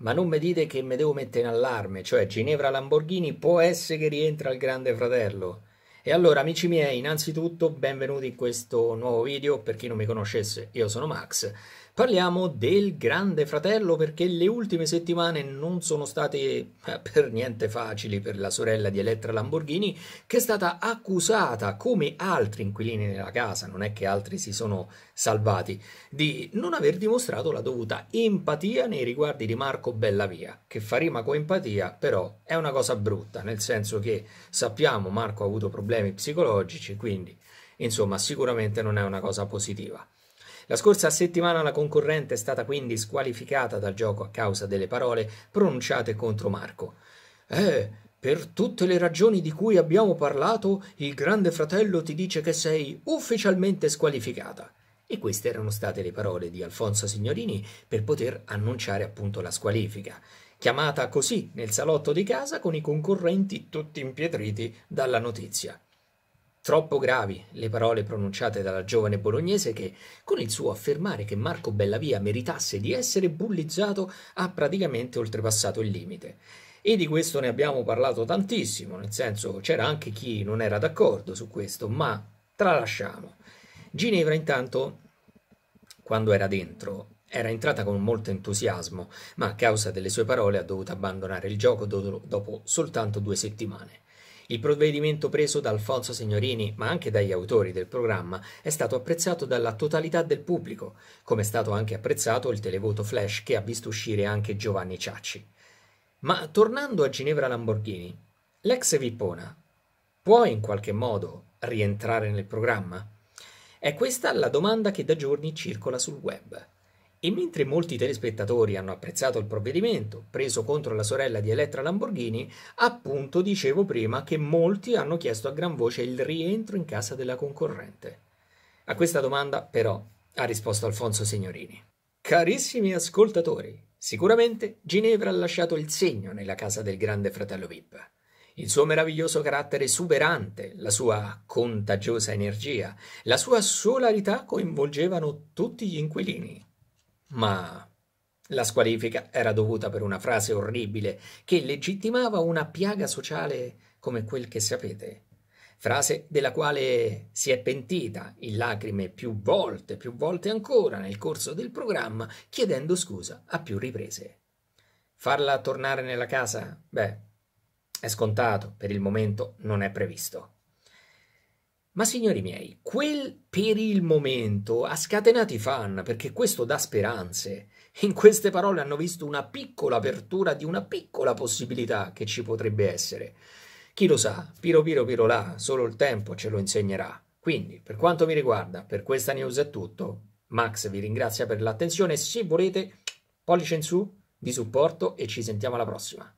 Ma non mi dite che mi devo mettere in allarme, cioè Ginevra Lamborghini può essere che rientra il Grande Fratello. E allora amici miei, innanzitutto benvenuti in questo nuovo video, per chi non mi conoscesse io sono Max Parliamo del Grande Fratello perché le ultime settimane non sono state eh, per niente facili per la sorella di Elettra Lamborghini, che è stata accusata, come altri inquilini della casa, non è che altri si sono salvati, di non aver dimostrato la dovuta empatia nei riguardi di Marco Bellavia, che fa rima con empatia, però è una cosa brutta, nel senso che sappiamo Marco ha avuto problemi psicologici, quindi insomma sicuramente non è una cosa positiva. La scorsa settimana la concorrente è stata quindi squalificata dal gioco a causa delle parole pronunciate contro Marco. Eh, per tutte le ragioni di cui abbiamo parlato, il grande fratello ti dice che sei ufficialmente squalificata. E queste erano state le parole di Alfonso Signorini per poter annunciare appunto la squalifica, chiamata così nel salotto di casa con i concorrenti tutti impietriti dalla notizia. Troppo gravi le parole pronunciate dalla giovane bolognese che, con il suo affermare che Marco Bellavia meritasse di essere bullizzato, ha praticamente oltrepassato il limite. E di questo ne abbiamo parlato tantissimo, nel senso c'era anche chi non era d'accordo su questo, ma tralasciamo. Ginevra intanto, quando era dentro, era entrata con molto entusiasmo, ma a causa delle sue parole ha dovuto abbandonare il gioco do- dopo soltanto due settimane. Il provvedimento preso da Alfonso Signorini, ma anche dagli autori del programma, è stato apprezzato dalla totalità del pubblico, come è stato anche apprezzato il televoto flash che ha visto uscire anche Giovanni Ciacci. Ma tornando a Ginevra Lamborghini, l'ex Vippona può in qualche modo rientrare nel programma? È questa la domanda che da giorni circola sul web. E mentre molti telespettatori hanno apprezzato il provvedimento, preso contro la sorella di Elettra Lamborghini, appunto dicevo prima che molti hanno chiesto a gran voce il rientro in casa della concorrente. A questa domanda, però, ha risposto Alfonso Signorini. Carissimi ascoltatori, sicuramente Ginevra ha lasciato il segno nella casa del grande fratello Vip. Il suo meraviglioso carattere esuberante, la sua contagiosa energia, la sua solarità coinvolgevano tutti gli inquilini ma la squalifica era dovuta per una frase orribile che legittimava una piaga sociale come quel che sapete, frase della quale si è pentita in lacrime più volte, più volte ancora nel corso del programma, chiedendo scusa a più riprese. Farla tornare nella casa? Beh, è scontato, per il momento non è previsto. Ma signori miei, quel per il momento ha scatenato i fan perché questo dà speranze. In queste parole hanno visto una piccola apertura di una piccola possibilità che ci potrebbe essere. Chi lo sa, piro piro piro là, solo il tempo ce lo insegnerà. Quindi, per quanto mi riguarda, per questa news è tutto. Max vi ringrazia per l'attenzione, se volete pollice in su, di supporto e ci sentiamo alla prossima.